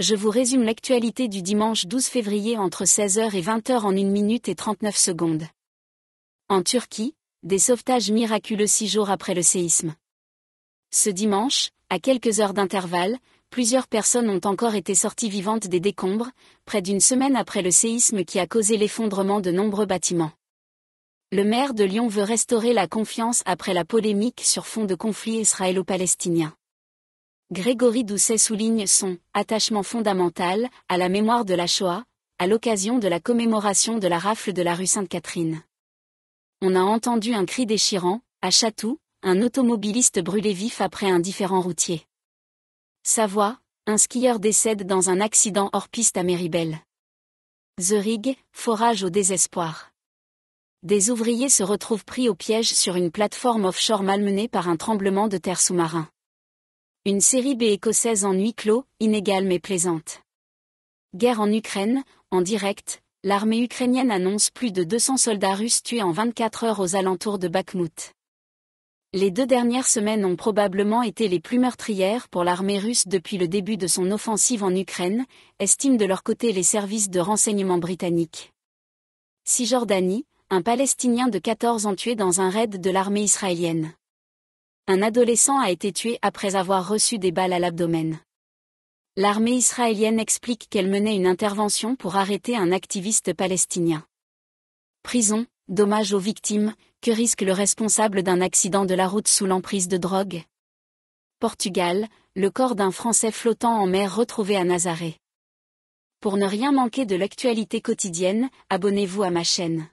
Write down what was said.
Je vous résume l'actualité du dimanche 12 février entre 16h et 20h en 1 minute et 39 secondes. En Turquie, des sauvetages miraculeux six jours après le séisme. Ce dimanche, à quelques heures d'intervalle, plusieurs personnes ont encore été sorties vivantes des décombres, près d'une semaine après le séisme qui a causé l'effondrement de nombreux bâtiments. Le maire de Lyon veut restaurer la confiance après la polémique sur fond de conflit israélo-palestinien. Grégory Doucet souligne son attachement fondamental à la mémoire de la Shoah, à l'occasion de la commémoration de la rafle de la rue Sainte-Catherine. On a entendu un cri déchirant, à Chatou, un automobiliste brûlé vif après un différent routier. Savoie, un skieur décède dans un accident hors piste à Méribel. The Rig, forage au désespoir. Des ouvriers se retrouvent pris au piège sur une plateforme offshore malmenée par un tremblement de terre sous-marin. Une série B écossaise en nuit clos, inégale mais plaisante. Guerre en Ukraine, en direct, l'armée ukrainienne annonce plus de 200 soldats russes tués en 24 heures aux alentours de Bakhmut. Les deux dernières semaines ont probablement été les plus meurtrières pour l'armée russe depuis le début de son offensive en Ukraine, estiment de leur côté les services de renseignement britanniques. Cisjordanie, un Palestinien de 14 ans tué dans un raid de l'armée israélienne. Un adolescent a été tué après avoir reçu des balles à l'abdomen. L'armée israélienne explique qu'elle menait une intervention pour arrêter un activiste palestinien. Prison, dommage aux victimes, que risque le responsable d'un accident de la route sous l'emprise de drogue Portugal, le corps d'un Français flottant en mer retrouvé à Nazaré. Pour ne rien manquer de l'actualité quotidienne, abonnez-vous à ma chaîne.